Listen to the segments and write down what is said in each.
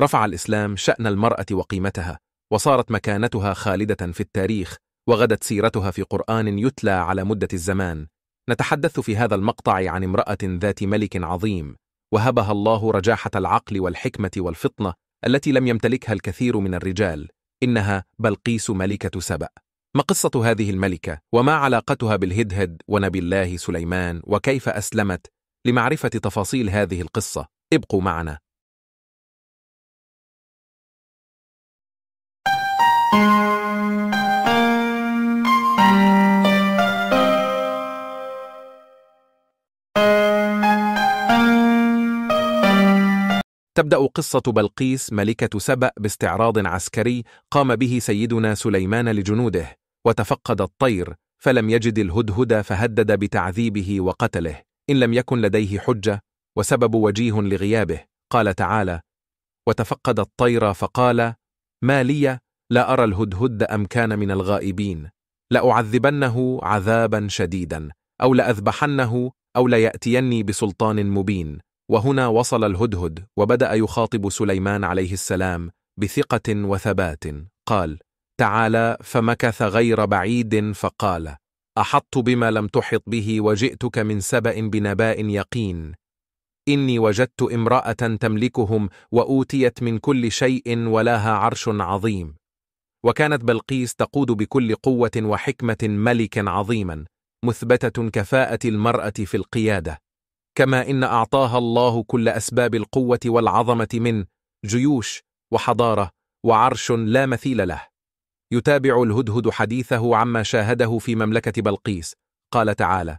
رفع الإسلام شأن المرأة وقيمتها وصارت مكانتها خالدة في التاريخ وغدت سيرتها في قرآن يتلى على مدة الزمان نتحدث في هذا المقطع عن امرأة ذات ملك عظيم وهبها الله رجاحة العقل والحكمة والفطنة التي لم يمتلكها الكثير من الرجال إنها بلقيس ملكة سبأ ما قصة هذه الملكة وما علاقتها بالهدهد ونبي الله سليمان وكيف أسلمت لمعرفة تفاصيل هذه القصة ابقوا معنا تبدأ قصة بلقيس ملكة سبأ باستعراض عسكري قام به سيدنا سليمان لجنوده وتفقد الطير فلم يجد الهدهد فهدد بتعذيبه وقتله إن لم يكن لديه حجة وسبب وجيه لغيابه قال تعالى وتفقد الطير فقال ما لي لا أرى الهدهد أم كان من الغائبين لأعذبنه عذابا شديدا أو لأذبحنه أو ليأتيني بسلطان مبين وهنا وصل الهدهد وبدأ يخاطب سليمان عليه السلام بثقة وثبات قال تعالى فمكث غير بعيد فقال أحط بما لم تحط به وجئتك من سبأ بنباء يقين إني وجدت امرأة تملكهم وأوتيت من كل شيء ولها عرش عظيم وكانت بلقيس تقود بكل قوة وحكمة ملكا عظيما مثبتة كفاءة المرأة في القيادة كما إن أعطاها الله كل أسباب القوة والعظمة من جيوش وحضارة وعرش لا مثيل له يتابع الهدهد حديثه عما شاهده في مملكة بلقيس قال تعالى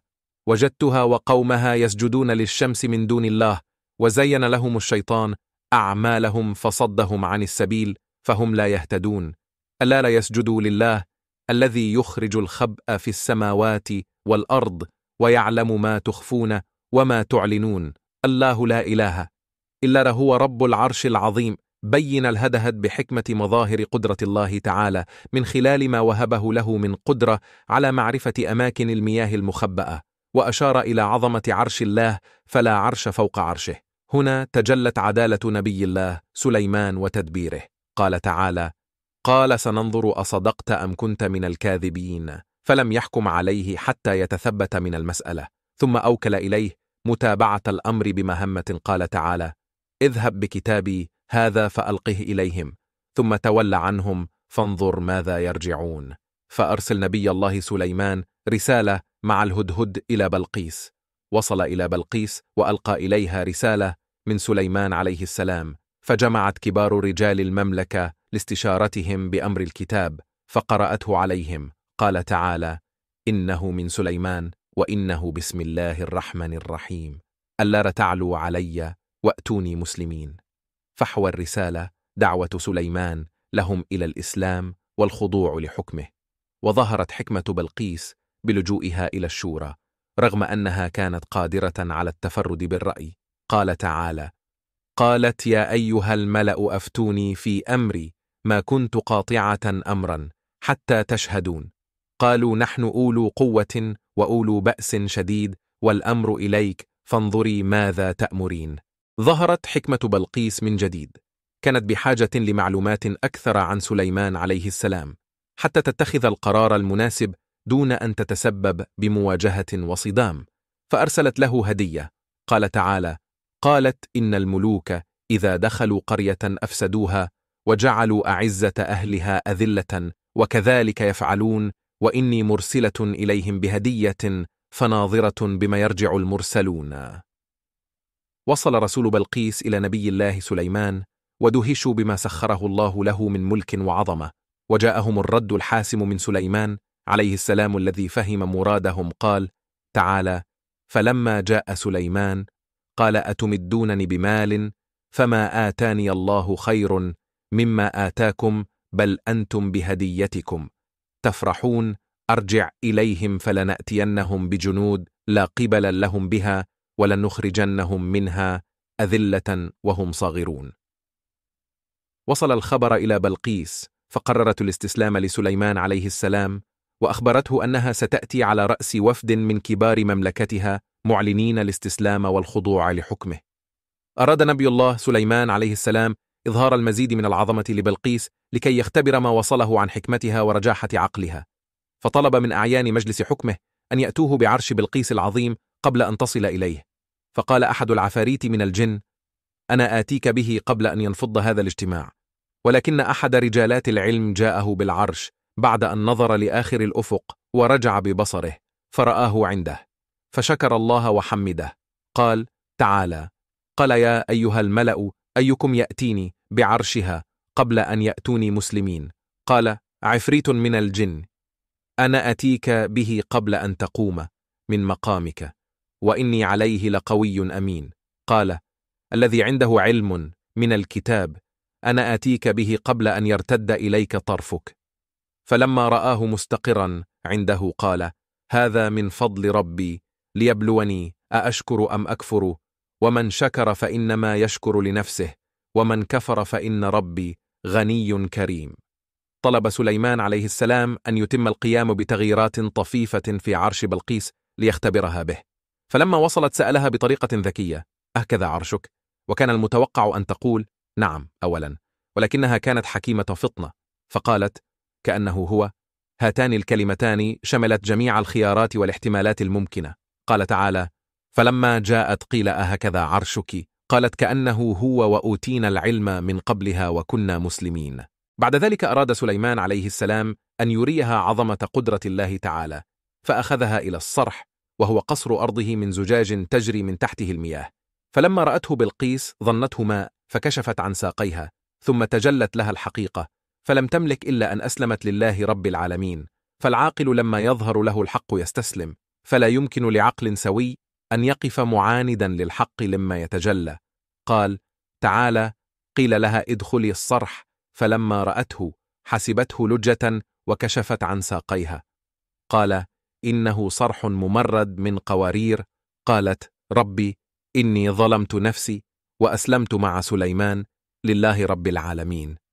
وجدتها وقومها يسجدون للشمس من دون الله وزين لهم الشيطان أعمالهم فصدهم عن السبيل فهم لا يهتدون ألا لا يسجدوا لله الذي يخرج الخبأ في السماوات والأرض ويعلم ما تخفون وما تعلنون الله لا إله إلا هو رب العرش العظيم بين الهدهد بحكمة مظاهر قدرة الله تعالى من خلال ما وهبه له من قدرة على معرفة أماكن المياه المخبأة وأشار إلى عظمة عرش الله فلا عرش فوق عرشه هنا تجلت عدالة نبي الله سليمان وتدبيره قال تعالى قال سننظر أصدقت أم كنت من الكاذبين فلم يحكم عليه حتى يتثبت من المسألة ثم أوكل إليه متابعة الأمر بمهمة قال تعالى اذهب بكتابي هذا فألقه إليهم ثم تول عنهم فانظر ماذا يرجعون فأرسل نبي الله سليمان رسالة مع الهدهد إلى بلقيس وصل إلى بلقيس وألقى إليها رسالة من سليمان عليه السلام فجمعت كبار رجال المملكة لاستشارتهم بأمر الكتاب فقرأته عليهم قال تعالى إنه من سليمان وإنه بسم الله الرحمن الرحيم ألا تعلوا علي وأتوني مسلمين فحوى الرسالة دعوة سليمان لهم إلى الإسلام والخضوع لحكمه وظهرت حكمة بلقيس بلجوئها إلى الشورى رغم أنها كانت قادرة على التفرد بالرأي قال تعالى قالت يا أيها الملأ أفتوني في أمري ما كنت قاطعة أمرا حتى تشهدون قالوا نحن أولو قوة وأولو بأس شديد والأمر إليك فانظري ماذا تأمرين ظهرت حكمة بلقيس من جديد كانت بحاجة لمعلومات أكثر عن سليمان عليه السلام حتى تتخذ القرار المناسب دون أن تتسبب بمواجهة وصدام فأرسلت له هدية قال تعالى قالت إن الملوك إذا دخلوا قرية أفسدوها وجعلوا أعزة أهلها أذلة وكذلك يفعلون واني مرسله اليهم بهديه فناظره بما يرجع المرسلون وصل رسول بلقيس الى نبي الله سليمان ودهشوا بما سخره الله له من ملك وعظمه وجاءهم الرد الحاسم من سليمان عليه السلام الذي فهم مرادهم قال تعالى فلما جاء سليمان قال اتمدونني بمال فما اتاني الله خير مما اتاكم بل انتم بهديتكم تفرحون ارجع اليهم فلناتينهم بجنود لا قبلا لهم بها ولنخرجنهم منها اذله وهم صاغرون وصل الخبر الى بلقيس فقررت الاستسلام لسليمان عليه السلام واخبرته انها ستاتي على راس وفد من كبار مملكتها معلنين الاستسلام والخضوع لحكمه اراد نبي الله سليمان عليه السلام إظهار المزيد من العظمة لبلقيس لكي يختبر ما وصله عن حكمتها ورجاحة عقلها فطلب من أعيان مجلس حكمه أن يأتوه بعرش بلقيس العظيم قبل أن تصل إليه فقال أحد العفاريت من الجن أنا آتيك به قبل أن ينفض هذا الاجتماع ولكن أحد رجالات العلم جاءه بالعرش بعد أن نظر لآخر الأفق ورجع ببصره فرآه عنده فشكر الله وحمده قال تعالى قال يا أيها الملأ أيكم يأتيني بعرشها قبل أن يأتوني مسلمين قال عفريت من الجن أنا أتيك به قبل أن تقوم من مقامك وإني عليه لقوي أمين قال الذي عنده علم من الكتاب أنا آتيك به قبل أن يرتد إليك طرفك فلما رآه مستقرا عنده قال هذا من فضل ربي ليبلوني أأشكر أم أكفر ومن شكر فإنما يشكر لنفسه ومن كفر فإن ربي غني كريم طلب سليمان عليه السلام أن يتم القيام بتغييرات طفيفة في عرش بلقيس ليختبرها به فلما وصلت سألها بطريقة ذكية أهكذا عرشك؟ وكان المتوقع أن تقول نعم أولا ولكنها كانت حكيمة فطنة فقالت كأنه هو هاتان الكلمتان شملت جميع الخيارات والاحتمالات الممكنة قال تعالى فلما جاءت قيل أهكذا عرشك قالت كأنه هو وأوتينا العلم من قبلها وكنا مسلمين بعد ذلك أراد سليمان عليه السلام أن يريها عظمة قدرة الله تعالى فأخذها إلى الصرح وهو قصر أرضه من زجاج تجري من تحته المياه فلما رأته بلقيس ظنته ماء فكشفت عن ساقيها ثم تجلت لها الحقيقة فلم تملك إلا أن أسلمت لله رب العالمين فالعاقل لما يظهر له الحق يستسلم فلا يمكن لعقل سوي أن يقف معاندا للحق لما يتجلى قال تعالى قيل لها ادخلي الصرح فلما رأته حسبته لجة وكشفت عن ساقيها قال إنه صرح ممرد من قوارير قالت ربي إني ظلمت نفسي وأسلمت مع سليمان لله رب العالمين